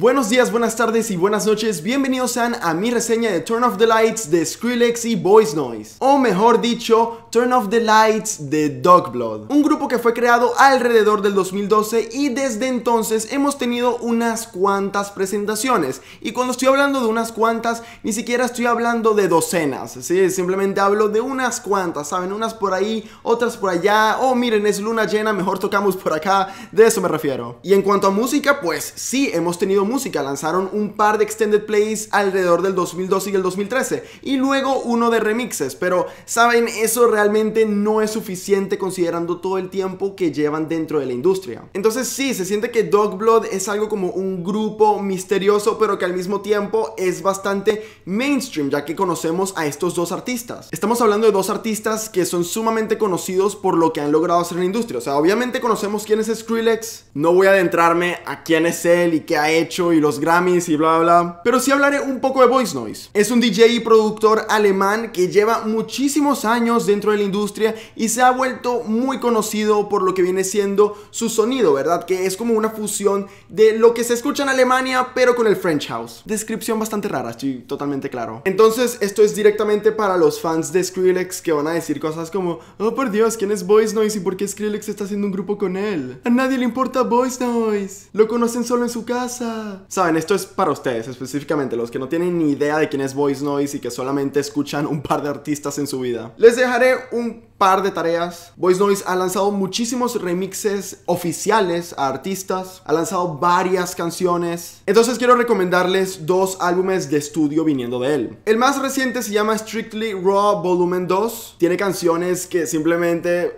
Buenos días, buenas tardes y buenas noches, bienvenidos sean a mi reseña de Turn Off the Lights de Skrillex y Voice Noise, o mejor dicho, Turn Off the Lights de Dog Blood, un grupo que fue creado alrededor del 2012 y desde entonces hemos tenido unas cuantas presentaciones, y cuando estoy hablando de unas cuantas, ni siquiera estoy hablando de docenas, ¿sí? simplemente hablo de unas cuantas, ¿saben? Unas por ahí, otras por allá, O oh, miren, es luna llena, mejor tocamos por acá, de eso me refiero. Y en cuanto a música, pues sí, hemos tenido música. Lanzaron un par de extended plays alrededor del 2012 y el 2013 y luego uno de remixes, pero saben, eso realmente no es suficiente considerando todo el tiempo que llevan dentro de la industria. Entonces sí, se siente que Dog Blood es algo como un grupo misterioso, pero que al mismo tiempo es bastante mainstream, ya que conocemos a estos dos artistas. Estamos hablando de dos artistas que son sumamente conocidos por lo que han logrado hacer en la industria. O sea, obviamente conocemos quién es Skrillex, no voy a adentrarme a quién es él y qué ha hecho y los Grammys y bla, bla, bla. Pero sí hablaré un poco de Voice Noise. Es un DJ y productor alemán que lleva muchísimos años dentro de la industria y se ha vuelto muy conocido por lo que viene siendo su sonido, ¿verdad? Que es como una fusión de lo que se escucha en Alemania, pero con el French House. Descripción bastante rara, estoy totalmente claro. Entonces, esto es directamente para los fans de Skrillex que van a decir cosas como, oh por Dios, ¿quién es Voice Noise y por qué Skrillex está haciendo un grupo con él? A nadie le importa Voice Noise. Lo conocen solo en su casa. Saben, esto es para ustedes específicamente, los que no tienen ni idea de quién es Voice Noise y que solamente escuchan un par de artistas en su vida. Les dejaré un par de tareas. Voice Noise ha lanzado muchísimos remixes oficiales a artistas, ha lanzado varias canciones. Entonces quiero recomendarles dos álbumes de estudio viniendo de él. El más reciente se llama Strictly Raw Volumen 2. Tiene canciones que simplemente eh,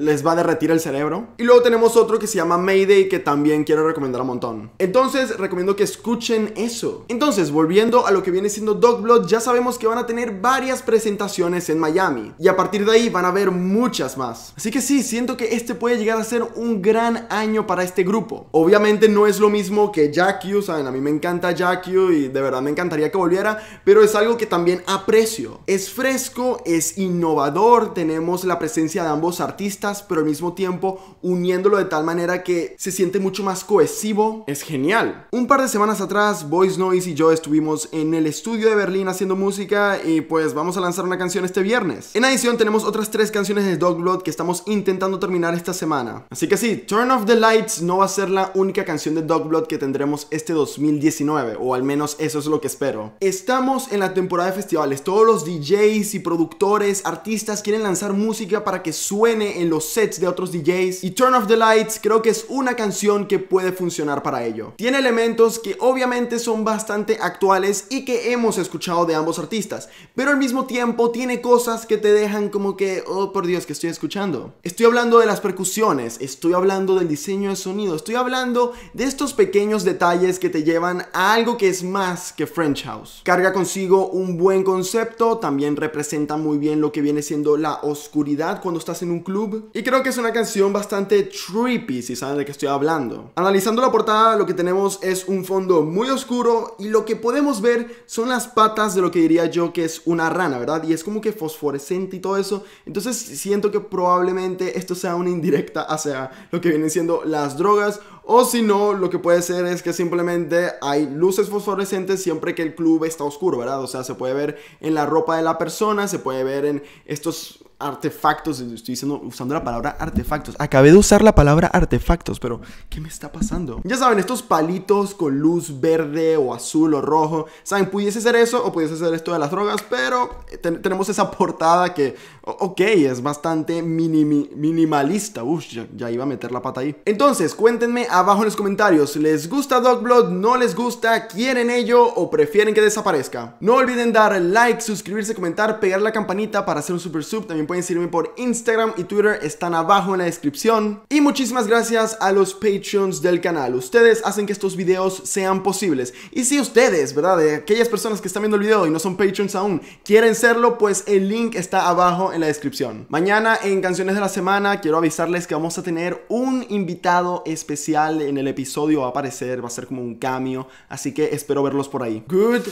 les va a derretir el cerebro. Y luego tenemos otro que se llama Mayday que también quiero recomendar un montón. Entonces recomiendo que escuchen eso. Entonces, volviendo a lo que viene siendo Dog Blood, ya sabemos que van a tener varias presentaciones en Miami. Y a partir de ahí van a ver muchas más. Así que sí, siento que este puede llegar a ser un gran año para este grupo. Obviamente no es lo mismo que jackie ¿saben? A mí me encanta jackie y de verdad me encantaría que volviera, pero es algo que también aprecio. Es fresco, es innovador, tenemos la presencia de ambos artistas, pero al mismo tiempo uniéndolo de tal manera que se siente mucho más cohesivo. Es genial. Un par de semanas atrás, Voice Noise y yo estuvimos en el estudio de Berlín haciendo música y pues vamos a lanzar una canción este viernes. En adición tenemos otras tres canciones de Dog Blood que estamos intentando terminar esta semana. Así que sí, Turn Off the Lights no va a ser la única canción de Dog Blood que tendremos este 2019, o al menos eso es lo que espero. Estamos en la temporada de festivales, todos los DJs y productores, artistas quieren lanzar música para que suene en los sets de otros DJs, y Turn of the Lights creo que es una canción que puede funcionar para ello. Tiene elementos que obviamente son bastante actuales y que hemos escuchado de ambos artistas, pero al mismo tiempo tiene cosas que te dejan como que por Dios, que estoy escuchando? Estoy hablando de las percusiones, estoy hablando del diseño de sonido, estoy hablando de estos pequeños detalles que te llevan a algo que es más que French House. Carga consigo un buen concepto, también representa muy bien lo que viene siendo la oscuridad cuando estás en un club. Y creo que es una canción bastante trippy, si saben de qué estoy hablando. Analizando la portada, lo que tenemos es un fondo muy oscuro y lo que podemos ver son las patas de lo que diría yo que es una rana, ¿verdad? Y es como que fosforescente y todo eso. Entonces siento que probablemente esto sea una indirecta hacia lo que vienen siendo las drogas o si no, lo que puede ser es que simplemente hay luces fosforescentes siempre que el club está oscuro, ¿verdad? O sea, se puede ver en la ropa de la persona, se puede ver en estos artefactos, estoy diciendo, usando la palabra artefactos. Acabé de usar la palabra artefactos, pero ¿qué me está pasando? Ya saben, estos palitos con luz verde o azul o rojo, saben, pudiese ser eso o pudiese ser esto de las drogas, pero eh, tenemos esa portada que, ok, es bastante minimalista. Uf, ya, iba a meter la pata ahí. Entonces, cuéntenme abajo en los comentarios, ¿les gusta Dogblood? ¿No les gusta? ¿Quieren ello o prefieren que desaparezca? No olviden dar like, suscribirse, comentar, pegar la campanita para hacer un super sub también pueden seguirme por Instagram y Twitter, están abajo en la descripción. Y muchísimas gracias a los Patreons del canal. Ustedes hacen que estos videos sean posibles. Y si ustedes, ¿verdad? De aquellas personas que están viendo el video y no son Patreons aún, quieren serlo, pues el link está abajo en la descripción. Mañana en Canciones de la Semana quiero avisarles que vamos a tener un invitado especial en el episodio. Va a aparecer, va a ser como un cambio. Así que espero verlos por ahí. Goodbye.